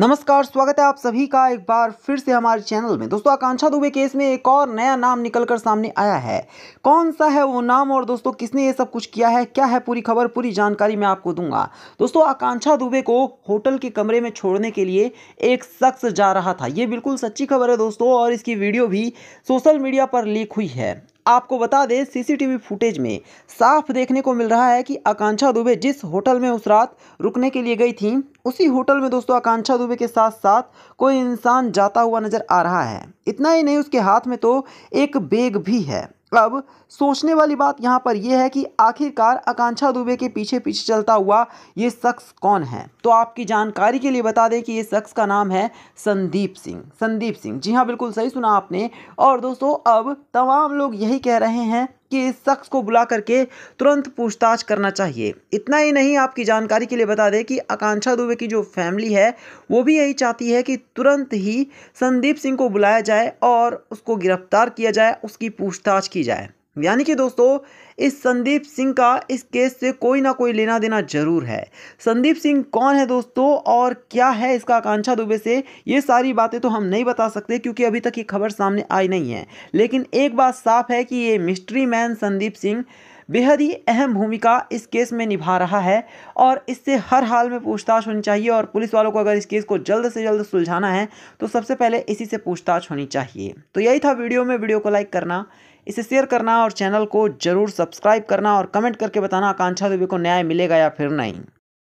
नमस्कार स्वागत है आप सभी का एक बार फिर से हमारे चैनल में दोस्तों आकांक्षा दुबे केस में एक और नया नाम निकल कर सामने आया है कौन सा है वो नाम और दोस्तों किसने ये सब कुछ किया है क्या है पूरी खबर पूरी जानकारी मैं आपको दूंगा दोस्तों आकांक्षा दुबे को होटल के कमरे में छोड़ने के लिए एक शख्स जा रहा था ये बिल्कुल सच्ची खबर है दोस्तों और इसकी वीडियो भी सोशल मीडिया पर लीक हुई है आपको बता दें सीसीटीवी फुटेज में साफ देखने को मिल रहा है कि आकांक्षा दुबे जिस होटल में उस रात रुकने के लिए गई थी उसी होटल में दोस्तों आकांक्षा दुबे के साथ साथ कोई इंसान जाता हुआ नजर आ रहा है इतना ही नहीं उसके हाथ में तो एक बैग भी है अब सोचने वाली बात यहाँ पर यह है कि आखिरकार आकांक्षा दुबे के पीछे पीछे चलता हुआ ये शख्स कौन है तो आपकी जानकारी के लिए बता दें कि ये शख्स का नाम है संदीप सिंह संदीप सिंह जी हाँ बिल्कुल सही सुना आपने और दोस्तों अब तमाम लोग यही कह रहे हैं कि इस शख्स को बुला करके तुरंत पूछताछ करना चाहिए इतना ही नहीं आपकी जानकारी के लिए बता दें कि आकांक्षा दुबे की जो फैमिली है वो भी यही चाहती है कि तुरंत ही संदीप सिंह को बुलाया जाए और उसको गिरफ्तार किया जाए उसकी पूछताछ की जाए यानी कि दोस्तों इस संदीप सिंह का इस केस से कोई ना कोई लेना देना जरूर है संदीप सिंह कौन है दोस्तों और क्या है इसका आकांक्षा दुबे से ये सारी बातें तो हम नहीं बता सकते क्योंकि अभी तक ये खबर सामने आई नहीं है लेकिन एक बात साफ है कि ये मिस्ट्री मैन संदीप सिंह बेहद ही अहम भूमिका इस केस में निभा रहा है और इससे हर हाल में पूछताछ होनी चाहिए और पुलिस वालों को अगर इस केस को जल्द से जल्द सुलझाना है तो सबसे पहले इसी से पूछताछ होनी चाहिए तो यही था वीडियो में वीडियो को लाइक करना इसे शेयर करना और चैनल को जरूर सब्सक्राइब करना और कमेंट करके बताना आकांक्षा देवी को न्याय मिलेगा या फिर नहीं